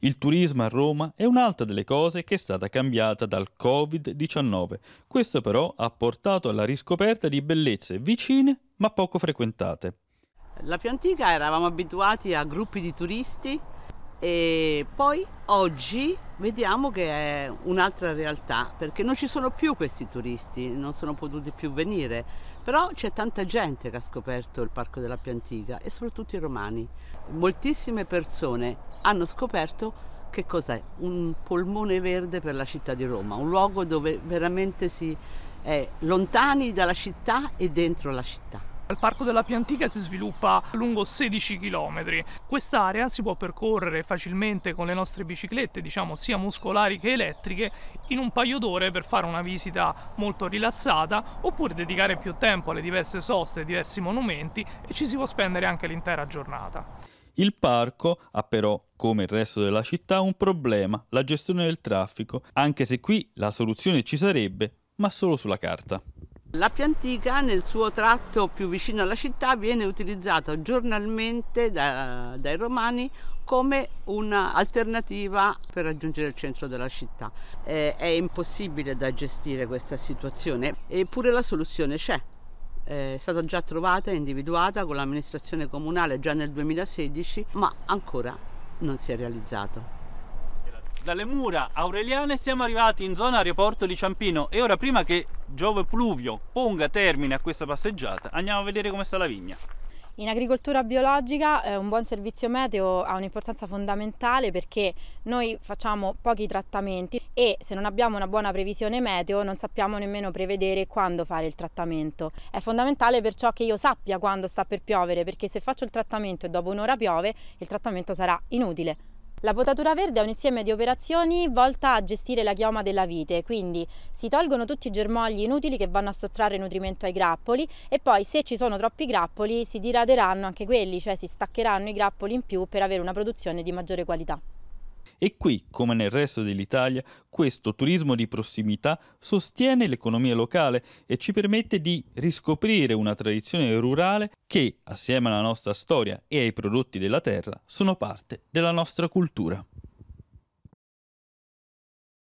Il turismo a Roma è un'altra delle cose che è stata cambiata dal Covid-19. Questo però ha portato alla riscoperta di bellezze vicine ma poco frequentate. La più antica eravamo abituati a gruppi di turisti e poi oggi vediamo che è un'altra realtà perché non ci sono più questi turisti, non sono potuti più venire, però c'è tanta gente che ha scoperto il Parco della Piantiga e soprattutto i romani. Moltissime persone hanno scoperto che cos'è un polmone verde per la città di Roma, un luogo dove veramente si è lontani dalla città e dentro la città. Il Parco della Piantica si sviluppa lungo 16 km. Quest'area si può percorrere facilmente con le nostre biciclette, diciamo sia muscolari che elettriche, in un paio d'ore per fare una visita molto rilassata oppure dedicare più tempo alle diverse soste, ai diversi monumenti e ci si può spendere anche l'intera giornata. Il parco ha però, come il resto della città, un problema, la gestione del traffico, anche se qui la soluzione ci sarebbe, ma solo sulla carta. La più antica nel suo tratto più vicino alla città viene utilizzata giornalmente da, dai romani come un'alternativa per raggiungere il centro della città. Eh, è impossibile da gestire questa situazione, eppure la soluzione c'è. Eh, è stata già trovata e individuata con l'amministrazione comunale già nel 2016, ma ancora non si è realizzato. Dalle mura aureliane siamo arrivati in zona aeroporto di Ciampino e ora prima che Giove Pluvio ponga termine a questa passeggiata, andiamo a vedere come sta la vigna. In agricoltura biologica eh, un buon servizio meteo ha un'importanza fondamentale perché noi facciamo pochi trattamenti e se non abbiamo una buona previsione meteo non sappiamo nemmeno prevedere quando fare il trattamento. È fondamentale perciò che io sappia quando sta per piovere perché se faccio il trattamento e dopo un'ora piove il trattamento sarà inutile. La potatura verde è un insieme di operazioni volta a gestire la chioma della vite, quindi si tolgono tutti i germogli inutili che vanno a sottrarre nutrimento ai grappoli e poi se ci sono troppi grappoli si diraderanno anche quelli, cioè si staccheranno i grappoli in più per avere una produzione di maggiore qualità. E qui, come nel resto dell'Italia, questo turismo di prossimità sostiene l'economia locale e ci permette di riscoprire una tradizione rurale che, assieme alla nostra storia e ai prodotti della terra, sono parte della nostra cultura.